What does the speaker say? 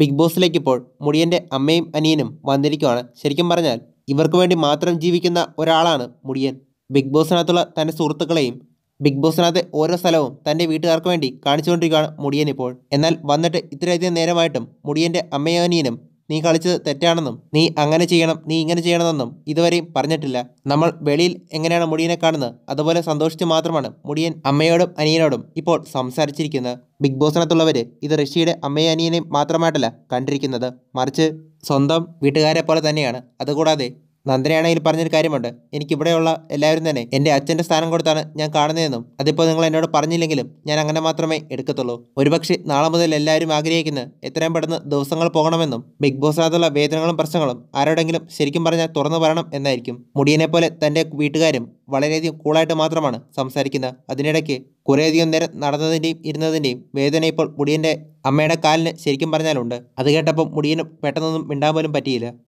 big ബോസിലേക്ക് ഇപ്പോൾ മുടിയൻ്റെ അമ്മയും അനിയനും വന്നിരിക്കുവാണ് ശരിക്കും പറഞ്ഞാൽ ഇവർക്ക് വേണ്ടി മാത്രം ജീവിക്കുന്ന ഒരാളാണ് മുടിയൻ ബിഗ് ബോസിനകത്തുള്ള തൻ്റെ സുഹൃത്തുക്കളെയും ബിഗ് ബോസിനകത്തെ ഓരോ സ്ഥലവും തൻ്റെ വീട്ടുകാർക്ക് വേണ്ടി കാണിച്ചുകൊണ്ടിരിക്കുകയാണ് മുടിയൻ ഇപ്പോൾ എന്നാൽ വന്നിട്ട് ഇത്രയധികം നേരമായിട്ടും മുടിയൻ്റെ അമ്മയും അനിയനും നീ കളിച്ചത് തെറ്റാണെന്നും നീ അങ്ങനെ ചെയ്യണം നീ ഇങ്ങനെ ചെയ്യണമെന്നും ഇതുവരെയും പറഞ്ഞിട്ടില്ല നമ്മൾ വെളിയിൽ എങ്ങനെയാണ് മുടിയനെ കാണുന്നത് അതുപോലെ സന്തോഷിച്ച് മാത്രമാണ് മുടിയൻ അമ്മയോടും അനിയനോടും ഇപ്പോൾ സംസാരിച്ചിരിക്കുന്നത് ബിഗ് ബോസിനകത്തുള്ളവർ ഇത് ഋഷിയുടെ അമ്മയെ അനിയനെയും മാത്രമായിട്ടല്ല കണ്ടിരിക്കുന്നത് മറിച്ച് സ്വന്തം വീട്ടുകാരെ പോലെ തന്നെയാണ് അതുകൂടാതെ അതിൽ പറഞ്ഞൊരു കാര്യമുണ്ട് എനിക്കിവിടെയുള്ള എല്ലാവരും തന്നെ എൻ്റെ അച്ഛൻ്റെ സ്ഥാനം കൊടുത്താണ് ഞാൻ കാണുന്നതെന്നും അതിപ്പോൾ നിങ്ങൾ എന്നോട് പറഞ്ഞില്ലെങ്കിലും ഞാൻ അങ്ങനെ മാത്രമേ എടുക്കത്തുള്ളൂ ഒരുപക്ഷെ നാളെ മുതൽ എല്ലാവരും ആഗ്രഹിക്കുന്ന എത്രയും പെട്ടെന്ന് ദിവസങ്ങൾ പോകണമെന്നും ബിഗ് ബോസിനകത്തുള്ള വേദനകളും പ്രശ്നങ്ങളും ആരോടെങ്കിലും ശരിക്കും പറഞ്ഞാൽ തുറന്നു പറയണം എന്നായിരിക്കും മുടിയനെ പോലെ തൻ്റെ വീട്ടുകാരും വളരെയധികം കൂളായിട്ട് മാത്രമാണ് സംസാരിക്കുന്നത് അതിനിടയ്ക്ക് കുറേയധികം നേരം നടന്നതിൻ്റെയും ഇരുന്നതിൻ്റെയും വേദന ഇപ്പോൾ മുടിയൻ്റെ അമ്മയുടെ കാലിന് ശരിക്കും പറഞ്ഞാലുണ്ട് അത് കേട്ടപ്പോൾ മുടിയന് പെട്ടെന്നൊന്നും മിണ്ടാൻ പോലും പറ്റിയില്ല